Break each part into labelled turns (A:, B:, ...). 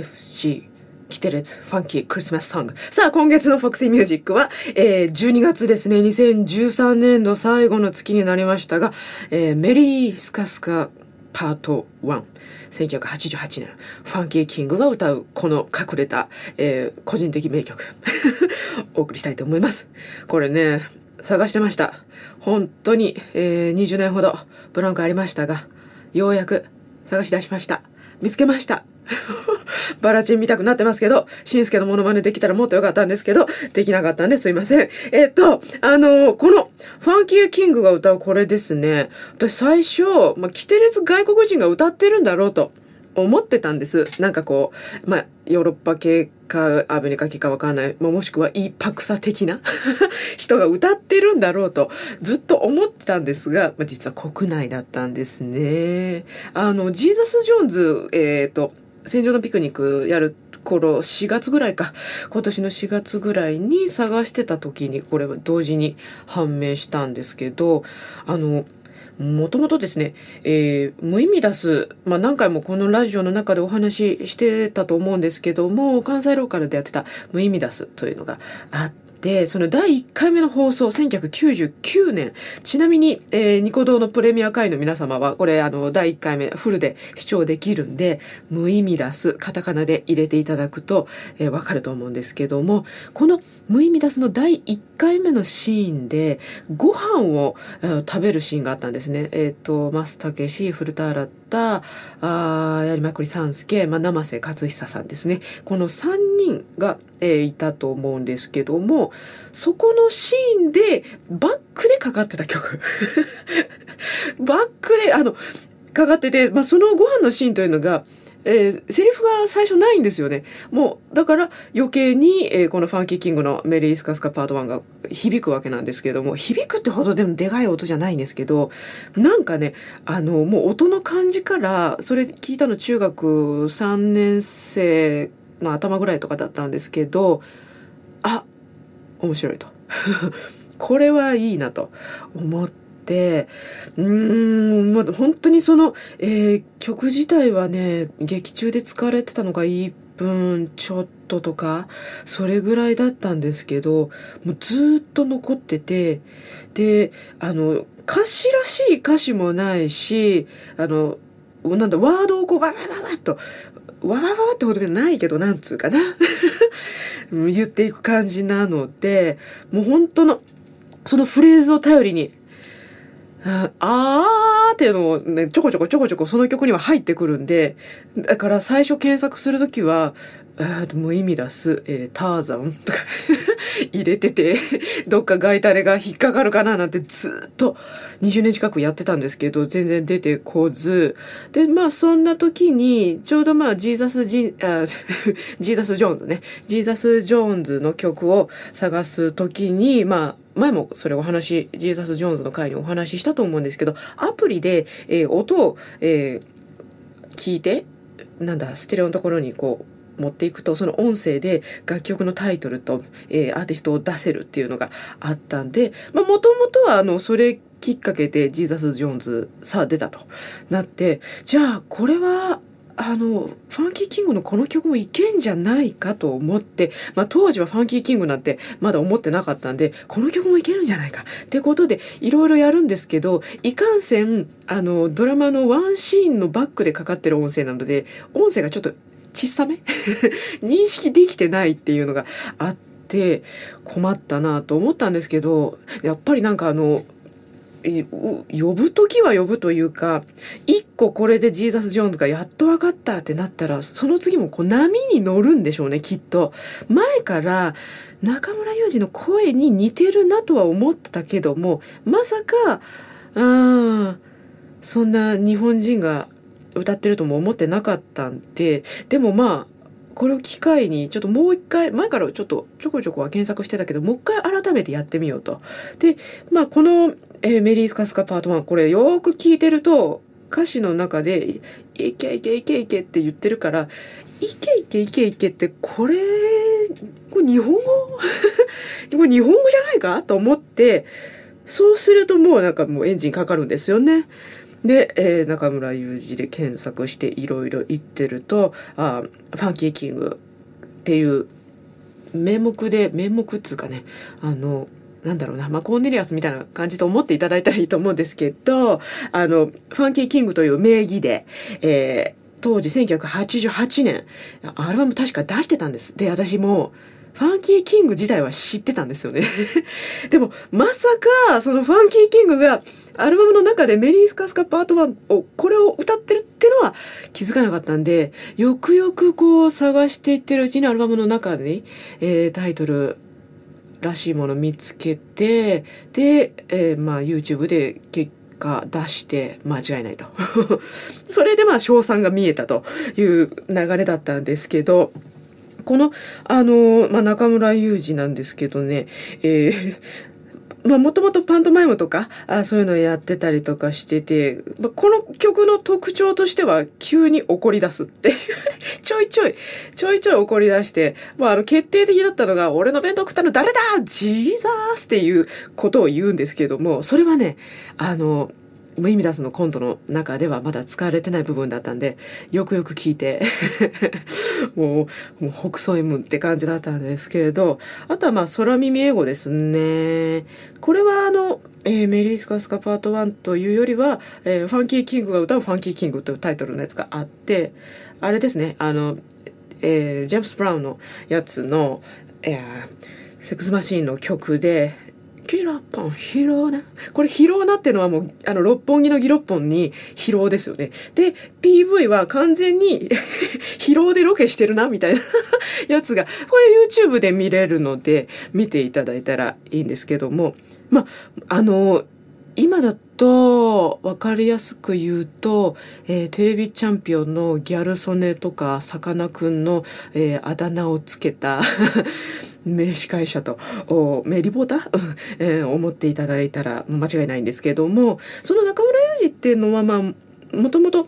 A: FC キテレツファンキークリスマスソング。さあ、今月のフォクシーミュージックは、えー、12月ですね、2013年度最後の月になりましたが、えー、メリースカスカパート1。1988年、ファンキーキングが歌うこの隠れた、えー、個人的名曲 お送りしたいと思います。これね、探してました。本当に、えー、20年ほどブランクありましたが、ようやく探し出しました。見つけました。バラチン見たくなってますけど、シンスケのモノマネできたらもっと良かったんですけど、できなかったんですいません。えっと、あのー、この、ファンキーキングが歌うこれですね。私最初、まあ、キテレツ外国人が歌ってるんだろうと。思ってたんです。なんかこう、まあ、ヨーロッパ系か、アメリカ系かわかんない、まあ、もしくはイパクサ的な 人が歌ってるんだろうと、ずっと思ってたんですが、まあ、実は国内だったんですね。あの、ジーザス・ジョーンズ、えっ、ー、と、戦場のピクニックやる頃4月ぐらいか今年の4月ぐらいに探してた時にこれは同時に判明したんですけどあのもともとですね、えー、無意味出す、まあ、何回もこのラジオの中でお話ししてたと思うんですけども関西ローカルでやってた無意味出すというのがあって。で、その第1回目の放送、1999年。ちなみに、えー、ニコ動のプレミア会員の皆様は、これ、あの、第1回目、フルで視聴できるんで、無意味出す、カタカナで入れていただくと、えー、わかると思うんですけども、この無意味出すの第1回目のシーンで、ご飯を、えー、食べるシーンがあったんですね。えっ、ー、と、マスタケシ、フルターラったあやりまくり三助、まあ、生瀬勝久さんですねこの3人が、えー、いたと思うんですけどもそこのシーンでバックでかかってた曲 バックであのかかってて、まあ、そのご飯のシーンというのがえー、セリフが最初ないんですよね。もう、だから余計に、えー、このファンキーキングのメリー・スカスカパート1が響くわけなんですけれども、響くってほどでもでかい音じゃないんですけど、なんかね、あの、もう音の感じから、それ聞いたの中学3年生の頭ぐらいとかだったんですけど、あ、面白いと。これはいいなと思って、てうんもう本当にその、えー、曲自体はね劇中で使われてたのが1分ちょっととかそれぐらいだったんですけどもうずっと残っててであの歌詞らしい歌詞もないしあのなんだワードをこうわわわわとわわわってほどじゃないけどなんつうかな 言っていく感じなのでもう本当のそのフレーズを頼りにあーっていうのもね、ちょこちょこちょこちょこその曲には入ってくるんで、だから最初検索するときは、無意味だす、えー、ターザンとか 入れてて どっかガイタレが引っかかるかななんてずっと20年近くやってたんですけど、全然出てこず、で、まあそんな時に、ちょうどまあジーザスジ、あ ジーザス・ジョーンズね、ジーザス・ジョーンズの曲を探す時に、まあ前もそれお話、ジーザス・ジョーンズの回にお話ししたと思うんですけど、アプリで、えー、音を、えー、聞いて、なんだ、ステレオのところにこう、持っていくとその音声で楽曲のタイトルと、えー、アーティストを出せるっていうのがあったんでもともとはあのそれきっかけでジーザス・ジョーンズさあ出たとなってじゃあこれはあの、ファンキーキングのこの曲もいけんじゃないかと思って、まあ、当時はファンキーキングなんてまだ思ってなかったんで、この曲もいけるんじゃないかってことでいろいろやるんですけど、いかんせん、あの、ドラマのワンシーンのバックでかかってる音声なので、音声がちょっと小さめ 認識できてないっていうのがあって困ったなと思ったんですけどやっぱりなんかあの呼ぶ時は呼ぶというか1個これでジーザス・ジョーンズがやっと分かったってなったらその次もこう波に乗るんでしょうねきっと前から中村雄二の声に似てるなとは思ってたけどもまさかうんそんな日本人が歌ってるとも思ってなかったんででもまあこれを機会にちょっともう一回前からちょっとちょこちょこは検索してたけどもう一回改めてやってみようと。でまあこの、えー、メリースカスカパート1これよく聞いてると歌詞の中で「いけいけいけいけ」って言ってるから「いけいけいけいけ」ってこれこれ日本語 これ日本語じゃないかと思ってそうするともうなんかもうエンジンかかるんですよね。で、えー、中村裕二で検索していろいろ言ってるとあファンキーキングっていう名目で名目っつうかねあのなんだろうな、まあ、コーネリアスみたいな感じと思っていただいたらいいと思うんですけど、あの、ファンキーキングという名義で、えー、当時1988年、アルバム確か出してたんです。で、私も、ファンキーキング自体は知ってたんですよね でも、まさか、そのファンキーキングが、アルバムの中でメリースカスカパート1を、これを歌ってるってのは気づかなかったんで、よくよくこう探していってるうちにアルバムの中に、えー、タイトルらしいもの見つけて、で、えー、まあ YouTube で結果出して間違いないと。それでまあ賞賛が見えたという流れだったんですけど、この、あの、まあ、中村雄二なんですけどね、えー まあ、もともとパントマイムとか、あそういうのやってたりとかしてて、まあ、この曲の特徴としては、急に怒り出すっていう ちょいちょい、ちょいちょい怒り出して、まあ、あの、決定的だったのが、俺の弁当食ったの誰だジーザースっていうことを言うんですけども、それはね、あの、無意味ダスのコントの中ではまだ使われてない部分だったんでよくよく聞いて もうもう北総 M って感じだったんですけれどあとはまあ空耳英語ですねこれはあの、えー、メリー・スカスカパート1というよりは、えー、ファンキー・キングが歌う「ファンキー・キング」というタイトルのやつがあってあれですねあの、えー、ジェームス・ブラウンのやつの、えー、セックスマシーンの曲でロッポンローナ。これ疲労なってのはもうあの六本木のギロッポンに疲労ですよねで PV は完全に疲労 でロケしてるなみたいな やつがこれ YouTube で見れるので見ていただいたらいいんですけどもまあの今だとわかりやすく言うと、えー、テレビチャンピオンのギャル曽根とかさかなクンの、えー、あだ名をつけた 名司会者と名リポーター、えー、思っていただいたら間違いないんですけどもその中村祐二っていうのはまあもともと、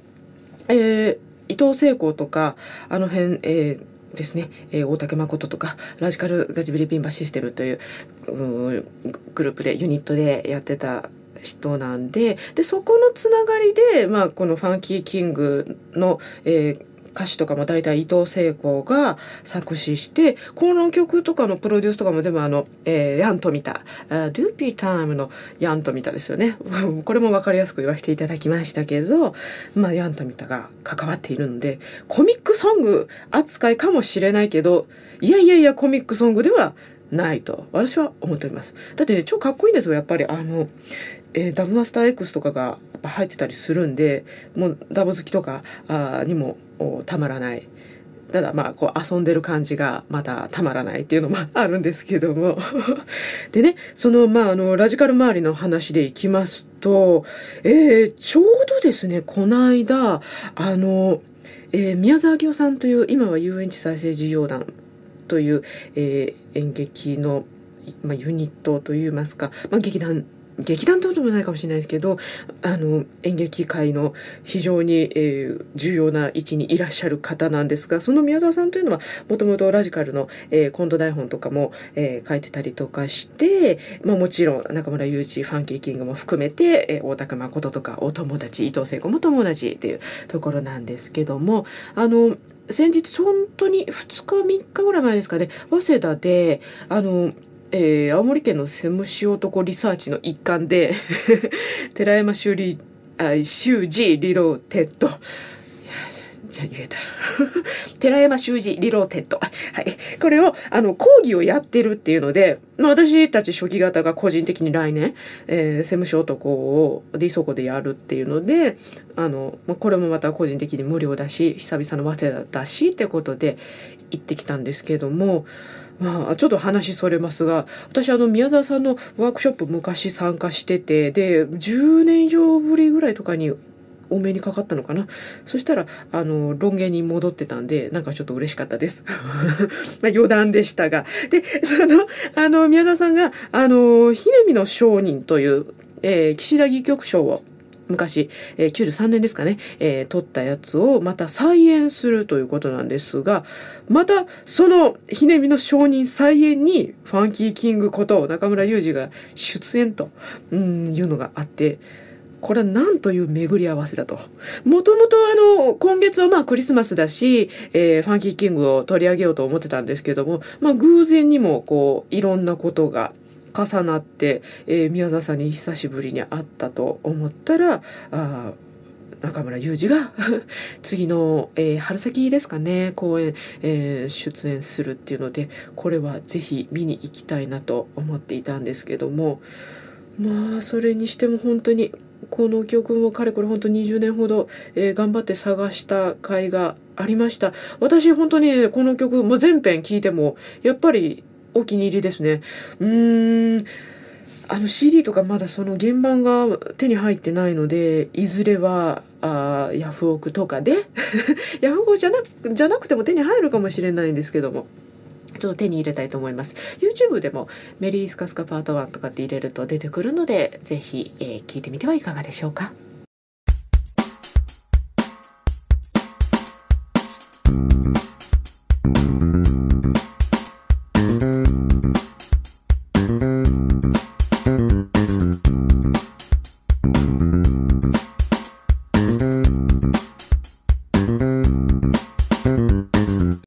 A: えー、伊藤聖子とかあの辺、えーですね、えー、大竹誠とかラジカルガジビリピンバシステムというグループでユニットでやってた人なんででそこのつながりで、まあ、この「ファンキーキングの」えー、歌詞とかも大体伊藤聖子が作詞してこの曲とかのプロデュースとかも全部あの、えー、ヤントミタゥーピータイムのヤントミタですよね これも分かりやすく言わせていただきましたけど、まあ、ヤントミタが関わっているのでコミックソング扱いかもしれないけどいやいやいやコミックソングではないと私は思っております。だってね超かっこいいんですよやっぱりあのえー、ダブマスター X とかがやっぱ入ってたりするんでもうダブ好きとかあにもたまらない。ただまあこう遊んでる感じがまだたまらないっていうのも あるんですけども でねそのまああのラジカル周りの話でいきますと、えー、ちょうどですねこの間あの、えー、宮沢明夫さんという今は遊園地再生事業団という、えー、演劇の、まあ、ユニットといいますか、まあ、劇団劇団ってこともないかもしれないですけどあの演劇界の非常に、えー、重要な位置にいらっしゃる方なんですがその宮沢さんというのはもともとラジカルの、えー、コント台本とかも、えー、書いてたりとかして、まあ、もちろん中村雄一ファンキーキングも含めて、えー、大高誠とかお友達伊藤聖子も友達っていうところなんですけどもあの先日本当に2日3日ぐらい前ですかね早稲田であのえー、青森県のセムシ男リサーチの一環で 寺山修理あ修二リローテッドじゃ言えた 寺山修司リローテッド。はい。これを、あの、講義をやってるっていうので、まあ、私たち初期型が個人的に来年、えー、セムシ男をでそこでやるっていうので、あの、まあ、これもまた個人的に無料だし、久々の早稲田だしってことで行ってきたんですけども、まあ、ちょっと話それますが私あの宮沢さんのワークショップ昔参加しててで10年以上ぶりぐらいとかにお目にかかったのかなそしたらあの論言に戻ってたんでなんかちょっと嬉しかったです まあ余談でしたがでそのあの宮沢さんがあの「ひねみの商人」という、えー、岸田戯曲賞を昔、えー、93年ですかね、えー、撮ったやつをまた再演するということなんですが、またそのひねみの証人再演にファンキーキングこと中村雄二が出演と、うん、いうのがあって、これは何という巡り合わせだと。もともとあの、今月はまあクリスマスだし、えー、ファンキーキングを取り上げようと思ってたんですけども、まあ偶然にもこう、いろんなことが重なって、えー、宮沢さんに久しぶりに会ったと思ったらあ中村雄二が 次の、えー、春先ですかね公演、えー、出演するっていうのでこれは是非見に行きたいなと思っていたんですけどもまあそれにしても本当にこの曲もかれこれ本当20年ほど、えー、頑張って探した甲斐がありました。私本当に、この曲、も全編聴いても、やっぱりお気に入りですね。うーん。あの CD とかまだその原版が手に入ってないので、いずれは、あヤフオクとかで、ヤフオクじゃなく、じゃなくても手に入るかもしれないんですけども。ちょっと手に入れたいと思います。YouTube でもメリースカスカパート1とかって入れると出てくるので、ぜひ、えー、聞いてみてはいかがでしょうか。